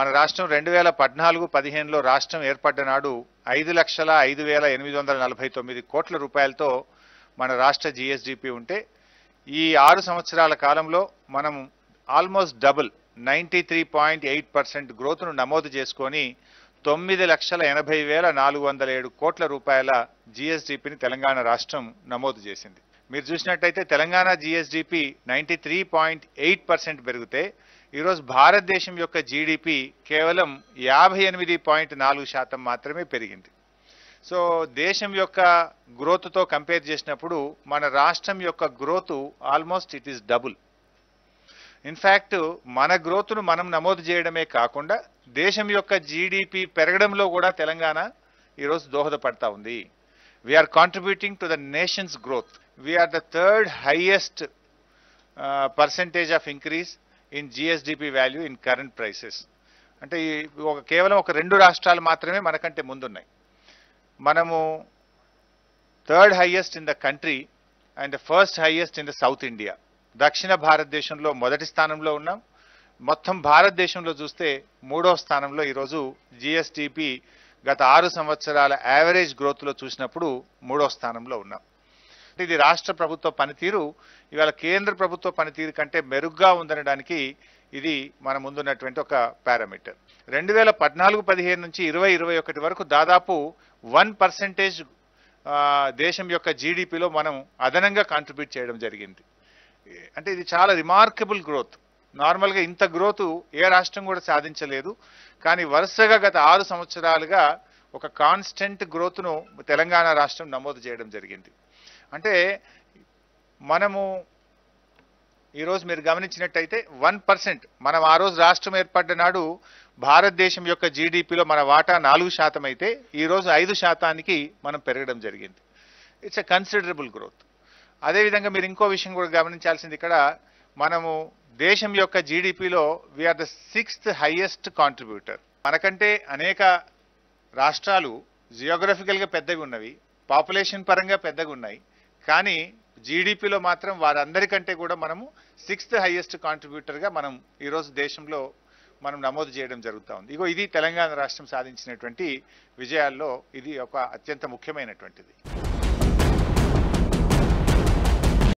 మన రాష్ట్రం రెండు వేల పద్నాలుగు పదిహేనులో రాష్ట్రం ఏర్పడ్డ నాడు ఐదు లక్షల ఐదు వేల ఎనిమిది వందల నలభై తొమ్మిది కోట్ల రూపాయలతో మన రాష్ట్ర జిఎస్డిపి ఉంటే ఈ ఆరు సంవత్సరాల కాలంలో మనం almost double ninety three point eight percent గ్రోత్ను నమోదు చేసుకొని తొమ్మిది లక్షల ఎనభై వేల నాలుగు వందల ఏడు కోట్ల రూపాయల జిఎస్డిపిని తెలంగాణ రాష్ట్రం నమోదు చేసింది మీరు చూసినట్టయితే Telangana GSDP ninety three point eight percent పెరిగితే ఈరోజు భారతదేశం యొక్క జీడిపి కేవలం యాభై ఎనిమిది పాయింట్ నాలుగు శాతం మాత్రమే పెరిగింది సో దేశం యొక్క గ్రోత్తో కంపేర్ చేసినప్పుడు మన రాష్ట్రం యొక్క growth almost it is double in fact మన గ్రోత్ను మనం నమోదు చేయడమే కాకుండా దేశం యొక్క జీడిపి పెరగడంలో కూడా తెలంగాణ ఈరోజు దోహదపడతా ఉంది we are contributing to the nation's growth we are the third highest percentage of increase in GSDP value in current prices అంటే ఒక కేవలం ఒక రెండు రాష్ట్రాలు మాత్రమే మనకంటే ముందున్నాయి మనము third highest in the country and first highest in the south India దక్షిణ భారతదేశంలో మొదటి స్థానంలో ఉన్నాం మొత్తం భారతదేశంలో చూస్తే మూడో స్థానంలో ఈరోజు జిఎస్డిపి గత ఆరు సంవత్సరాల యావరేజ్ గ్రోత్లో చూసినప్పుడు మూడో స్థానంలో ఉన్నాం అంటే ఇది రాష్ట్ర ప్రభుత్వ పనితీరు ఇవాళ కేంద్ర ప్రభుత్వ పనితీరు కంటే మెరుగ్గా ఉందనడానికి ఇది మన ముందున్నటువంటి ఒక పారామీటర్ రెండు వేల పద్నాలుగు పదిహేను నుంచి ఇరవై ఇరవై ఒకటి వరకు దాదాపు వన్ పర్సెంటేజ్ దేశం యొక్క జీడిపిలో మనం అదనంగా కాంట్రిబ్యూట్ చేయడం జరిగింది అంటే ఇది చాలా రిమార్కబుల్ గ్రోత్ నార్మల్గా ఇంత గ్రోత్ ఏ రాష్ట్రం కూడా సాధించలేదు కానీ వరుసగా గత ఆరు సంవత్సరాలుగా ఒక కాన్స్టెంట్ గ్రోత్ను తెలంగాణ రాష్ట్రం నమోదు చేయడం జరిగింది అంటే మనము ఈరోజు మీరు గమనించినట్టయితే వన్ పర్సెంట్ మనం ఆ రోజు రాష్ట్రం ఏర్పడ్డ నాడు భారతదేశం యొక్క జీడిపిలో మన వాటా నాలుగు శాతం అయితే ఈరోజు ఐదు శాతానికి మనం పెరగడం జరిగింది ఇట్స్ ఎ కన్సిడరబుల్ గ్రోత్ అదేవిధంగా మీరు ఇంకో విషయం కూడా గమనించాల్సింది ఇక్కడ మనము దేశం యొక్క జీడిపిలో we are the sixth highest contributor మనకంటే అనేక రాష్ట్రాలు జియోగ్రఫికల్గా పెద్దగా ఉన్నవి పాపులేషన్ పరంగా పెద్దగా ఉన్నాయి కానీ జీడిపిలో మాత్రం వారందరికంటే కూడా మనము సిక్స్త్ హైయెస్ట్ కాంట్రిబ్యూటర్గా మనం ఈరోజు దేశంలో మనం నమోదు చేయడం జరుగుతూ ఉంది ఇగో ఇది తెలంగాణ రాష్ట్రం సాధించినటువంటి విజయాల్లో ఇది ఒక అత్యంత ముఖ్యమైనటువంటిది